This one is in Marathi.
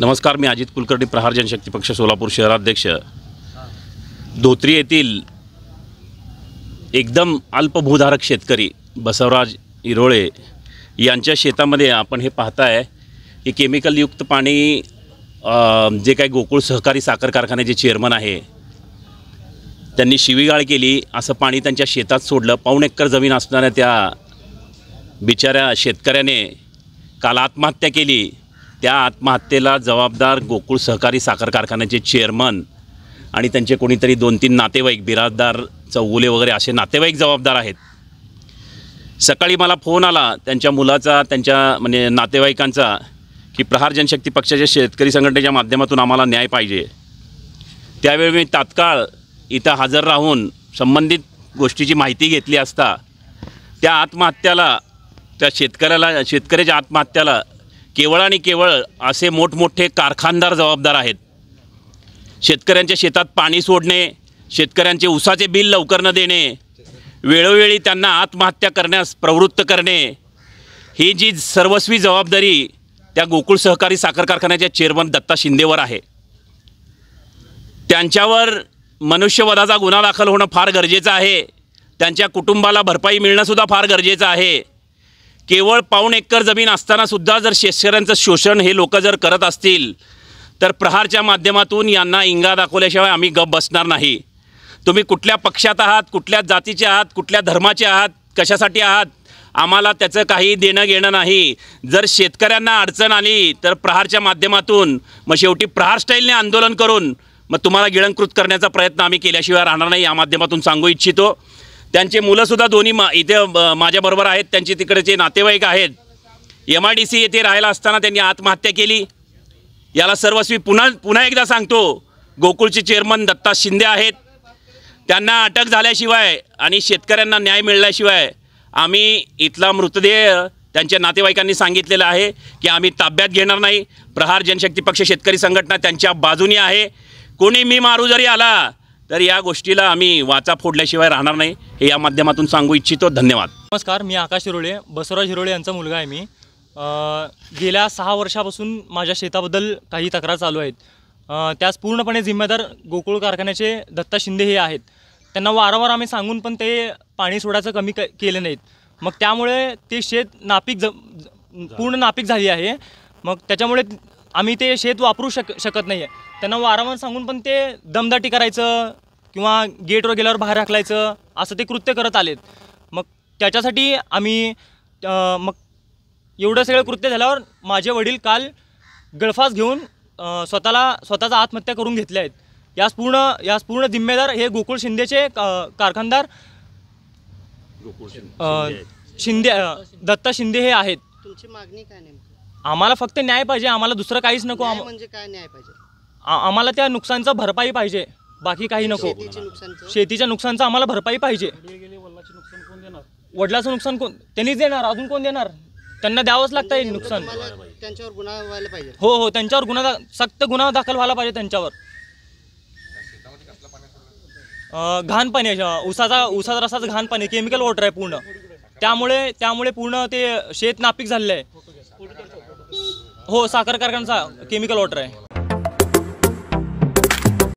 नमस्कार मी अजित कुलकर्णी प्रहार जनशक्ती पक्ष सोलापूर शहराध्यक्ष धोत्री येथील एकदम अल्पभूधारक शेतकरी बसवराज इरोळे यांच्या शेतामध्ये आपण हे पाहताय की केमिकलयुक्त पाणी जे काही गोकुळ सहकारी साखर कारखान्याचे चेअरमन आहे त्यांनी शिवीगाळ केली असं पाणी त्यांच्या शेतात सोडलं पाऊण एकर जमीन असणाऱ्या त्या बिचाऱ्या शेतकऱ्याने काल आत्महत्या केली त्या आत्महत्येला जबाबदार गोकुळ सहकारी साखर कारखान्याचे चेअरमन आणि त्यांचे कोणीतरी दोन तीन नातेवाईक बिराजदार चौगुले वगैरे असे नातेवाईक जबाबदार आहेत सकाळी मला फोन आला त्यांच्या मुलाचा त्यांच्या म्हणजे नातेवाईकांचा की प्रहार जनशक्ती पक्षाच्या शेतकरी संघटनेच्या माध्यमातून आम्हाला न्याय पाहिजे त्यावेळी मी तात्काळ इथं हजर राहून संबंधित गोष्टीची माहिती घेतली असता त्या आत्महत्याला त्या शेतकऱ्याला शेतकऱ्याच्या आत्महत्याला केवळ आणि केवळ असे मोठमोठे कारखानदार जबाबदार आहेत शेतकऱ्यांच्या शेतात पाणी सोडणे शेतकऱ्यांचे उसाचे बिल लवकर न देणे वेळोवेळी त्यांना आत्महत्या करण्यास प्रवृत्त करणे ही जी सर्वस्वी जबाबदारी त्या गोकुळ सहकारी साखर कारखान्याच्या चेअरमन दत्ता शिंदेवर आहे त्यांच्यावर मनुष्यवधाचा गुन्हा दाखल होणं फार गरजेचं आहे त्यांच्या कुटुंबाला भरपाई मिळणंसुद्धा फार गरजेचं आहे केवळ पाऊण एकर जमीन असताना सुद्धा जर शेतकऱ्यांचं शोषण हे लोक जर करत असतील तर प्रहारच्या माध्यमातून यांना इंगा दाखवल्याशिवाय आम्ही गप बसणार नाही तुम्ही कुठल्या पक्षात आहात कुठल्या जातीचे आहात कुठल्या धर्माचे आहात कशासाठी आहात आम्हाला त्याचं काही देणं घेणं नाही जर शेतकऱ्यांना अडचण आली तर प्रहारच्या माध्यमातून मग शेवटी प्रहार स्टाईलने आंदोलन करून मग तुम्हाला गिळंकृत करण्याचा प्रयत्न आम्ही केल्याशिवाय राहणार नाही या माध्यमातून सांगू इच्छितो त्यांचे मुलंसुद्धा दोन्ही मा इथे माझ्याबरोबर आहेत त्यांचे तिकडचे नातेवाईक आहेत एम आय डी सी येथे राहायला असताना त्यांनी आत्महत्या केली याला सर्वस्वी पुन्हा पुन्हा एकदा सांगतो गोकुळचे चेअरमन दत्ता शिंदे आहेत त्यांना अटक झाल्याशिवाय आणि शेतकऱ्यांना न्याय मिळल्याशिवाय आम्ही इथला मृतदेह त्यांच्या नातेवाईकांनी सांगितलेलं आहे की आम्ही ताब्यात घेणार नाही प्रहार जनशक्ती पक्ष शेतकरी संघटना त्यांच्या बाजूनी आहे कोणी मी मारू जरी आला तर या गोष्टीला आम्ही वाचा फोडल्याशिवाय राहणार नाही हे या माध्यमातून सांगू इच्छितो धन्यवाद नमस्कार मी आकाश हिरोळे बसवराज हिरोळे यांचा मुलगा आहे मी गेल्या सहा वर्षापासून माझ्या शेताबद्दल काही तक्रार चालू आहेत त्यास पूर्णपणे जिम्मेदार गोकुळ कारखान्याचे दत्ता शिंदे हे आहेत त्यांना वारंवार आम्ही सांगून पण ते पाणी सोडायचं कमी क केलं नाहीत मग त्यामुळे ते शेत नापीक ज पूर्ण नापीक झाली आहे मग त्याच्यामुळे आम्ही ते शेत वापरू शक शकत नाही आहे त्यांना वारंवार सांगून पण ते दमदाटी करायचं किंवा गेटवर गेल्यावर बाहेर हाकलायचं असं ते कृत्य करत आलेत मग त्याच्यासाठी आम्ही मग एवढं सगळं कृत्य झाल्यावर माझे वडील काल गळफास घेऊन स्वतःला स्वतःचा आत्महत्या करून घेतल्या आहेत यास पूर्ण यास पूर्ण जिम्मेदार हे गोकुळ शिंदेचे कारखानदार शिंदे दत्ता शिंदे हे आहेत तुमची मागणी काय नेमकी आम्हाला फक्त न्याय पाहिजे आम्हाला दुसरं काहीच नको म्हणजे काय न्याय पाहिजे आम्हाला त्या नुकसानचं भरपाई पाहिजे बाकी काही नको शेतीच्या नुकसानचं आम्हाला भरपाई पाहिजे वडिलाचं नुकसान कोण त्यांनीच देणार अजून कोण देणार त्यांना द्यावंच लागतं म्हणजे नुकसान त्यांच्यावर गुन्हा व्हायला पाहिजे हो हो त्यांच्यावर गुन्हा सक्त गुन्हा दाखल व्हायला पाहिजे त्यांच्यावर घाण पाणी उसाचा उसाचा रसाचं घाण पाणी केमिकल वॉटर आहे पूर्ण त्यामुळे त्यामुळे पूर्ण ते शेत नापीक झालेलं आहे हो साखर कारखान्याचा केमिकल वॉटर आहे